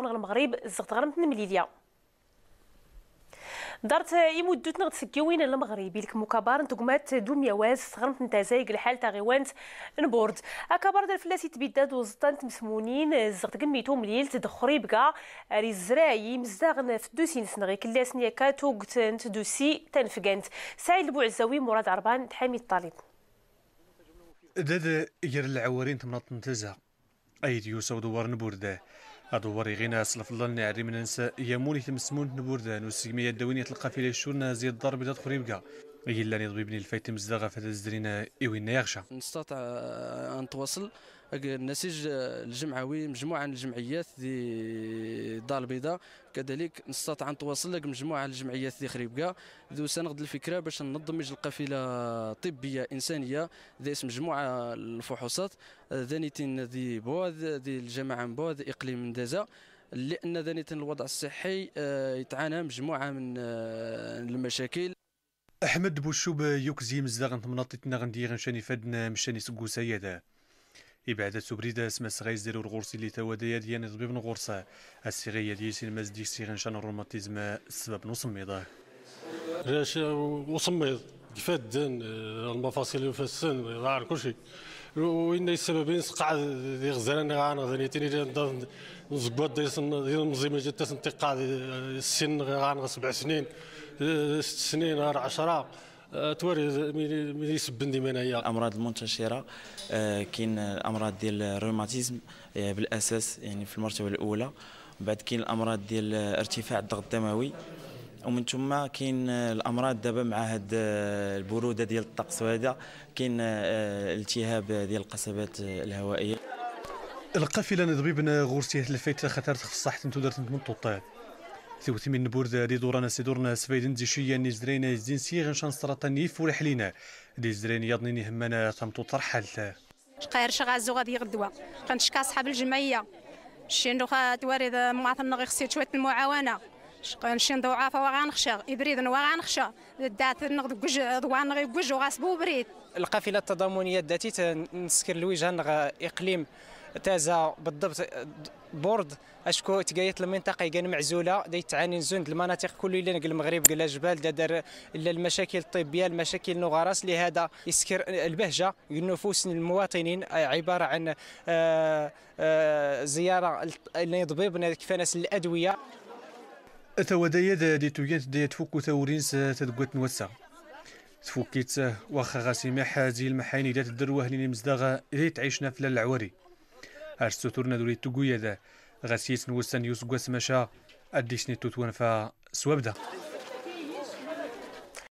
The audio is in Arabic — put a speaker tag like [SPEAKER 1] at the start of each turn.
[SPEAKER 1] المغرب الزغط غرمت ليليا دارت يمدوت نغد سكيوين المغربي لك مكابار تقمات دوميا واز صغرمت نتازايق الحال تاغيوانت نبورد اكابار دار فلاسي تبيداد وزطان تمسمونين زغت قميتو مليل تدخري بقى ري الزراعي مزاغن في دوسي نسنغي كلاس نياكاتو قتنت دوسي تنفقانت سعيد البوعزاوي مراد عربان تحامي الطالب
[SPEAKER 2] داد يرل العوارين تمنط نتازا ايديو سودوار نبورده أدواري غينا سلف الله نعري من نساء يموني تمسمون نبوردان وسيمية تلقى في الشورنا زيد ضرب تدخل يبقى إلا نضوي بني الفايت مزدغة فتزدرينا إوين إيوه يغشى
[SPEAKER 3] نستطع آه، أن نتواصل النسيج آه، الجمعوي مجموعة من الجمعيات دي الدار البيضاء كذلك نستطع أن نتواصل لك مجموعة الجمعيات دي خريبكا ذو سنغد الفكرة باش ننظم القافلة طبية إنسانية ذي اسم مجموعة الفحوصات آه، ذانيتين دي بوذ دي الجماعة من إقليم دازا لأن ذانيتين الوضع الصحي يتعانى مجموعة من المشاكل
[SPEAKER 2] احمد بوشوب يكزي مزداغ تمنطيتنا غندي غنشاني فادنا مشاني سكو سيدا إبعادة سبريدة اسم سغيز ديرو الغرسي اللي توادي ديان طبيب الغرسة السيغية ديك المزديك سيغنشان الروماتيزم السبب نصميضة راش وصميض كيفاش دان المفاصل وفاسن كل كلشي وين السببين سقع دي غزالان غان غنيتيني دي نضاف نزقوات دي المنظيمه ديال تنتقاد السن غان سبع سنين أه، ست سنين
[SPEAKER 4] غير عشرة أه، تواري من يسبن من هي الامراض المنتشره أه، كاين الامراض ديال الروماتيزم بالاساس يعني في المرتبه الاولى بعد كاين الامراض ديال ارتفاع الضغط الدموي ومن ثم كاين الامراض دابا مع هاد آه، البروده ديال الطقس وهذا كاين آه، التهاب ديال القصبات الهوائيه
[SPEAKER 2] القافله ندبيبن غورسيه الفيت خطر تخصح تنتودرت من الطوطاب ثوثي من بورد دي دورنا سيدورنا سفيدن دي شيا نزرين يزدين سيغ شان سرطان يفورح لينا دي زرين يضنيني همنا تمتو ترحل
[SPEAKER 3] شقير شغازو غادي غدوة كنشكا صحاب الجمعية شين نوخا توارد معاثم غير خصيت شوية المعاونة شقنشين وغان خشا إبريد خشا دات نغد كوج ضوان غي كوج وغاسبو بريد
[SPEAKER 5] القافلة التضامنية داتي تنسكر نغ إقليم تازا بالضبط بورد اشكو تقايت المنطقه كان معزوله دي تعاني زند المناطق كل اللي المغرب قال الجبال دا دار المشاكل الطبيه المشاكل النغرس لهذا يسكر البهجه النفوس المواطنين عباره عن آه، آه، زياره لنضبيبنا كفانس الادويه
[SPEAKER 2] اتوديد دي توجنت دي تفوكو ثورين تدقوت نوسا تفوكيت واخا غاسي محازي المحايني دات الدروه لين مزداغا إذا تعيشنا في العواري هاش سوتورنا دولي تقويا ذا غاسيس نوسا نيوس قوس مشا اديشني توتوان فا سوابدا